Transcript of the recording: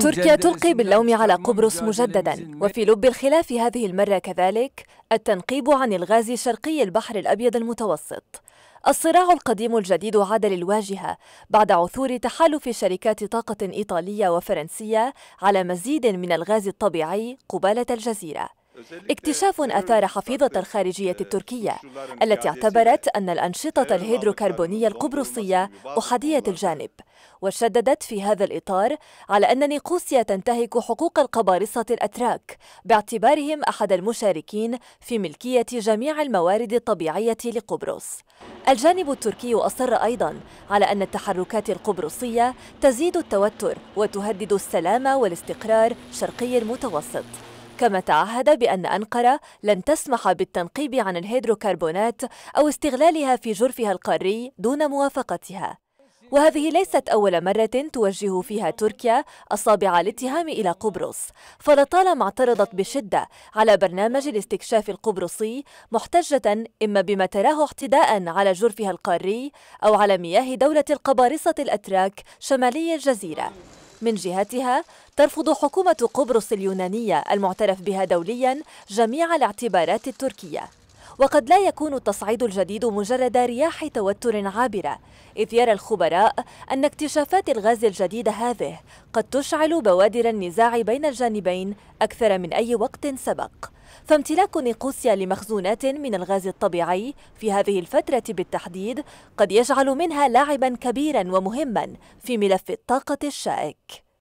تركيا تلقي باللوم على قبرص مجددا وفي لب الخلاف هذه المرة كذلك التنقيب عن الغاز شرقي البحر الأبيض المتوسط الصراع القديم الجديد عاد للواجهة بعد عثور تحالف شركات طاقة إيطالية وفرنسية على مزيد من الغاز الطبيعي قبالة الجزيرة اكتشاف أثار حفيظة الخارجية التركية التي اعتبرت أن الأنشطة الهيدروكربونية القبرصية أحادية الجانب وشددت في هذا الإطار على أن نيقوسيا تنتهك حقوق القبارصة الأتراك باعتبارهم أحد المشاركين في ملكية جميع الموارد الطبيعية لقبرص الجانب التركي أصر أيضا على أن التحركات القبرصية تزيد التوتر وتهدد السلام والاستقرار شرقي المتوسط كما تعهد بأن أنقرة لن تسمح بالتنقيب عن الهيدروكربونات أو استغلالها في جرفها القاري دون موافقتها وهذه ليست أول مرة توجه فيها تركيا أصابع الاتهام إلى قبرص فلطالما اعترضت بشدة على برنامج الاستكشاف القبرصي محتجة إما بما تراه اعتداء على جرفها القاري أو على مياه دولة القبارصة الأتراك شمالي الجزيرة من جهتها ترفض حكومة قبرص اليونانية المعترف بها دوليا جميع الاعتبارات التركية وقد لا يكون التصعيد الجديد مجرد رياح توتر عابرة إذ يرى الخبراء أن اكتشافات الغاز الجديد هذه قد تشعل بوادر النزاع بين الجانبين أكثر من أي وقت سبق فامتلاك نيقوسيا لمخزونات من الغاز الطبيعي في هذه الفترة بالتحديد قد يجعل منها لاعبا كبيرا ومهما في ملف الطاقة الشائك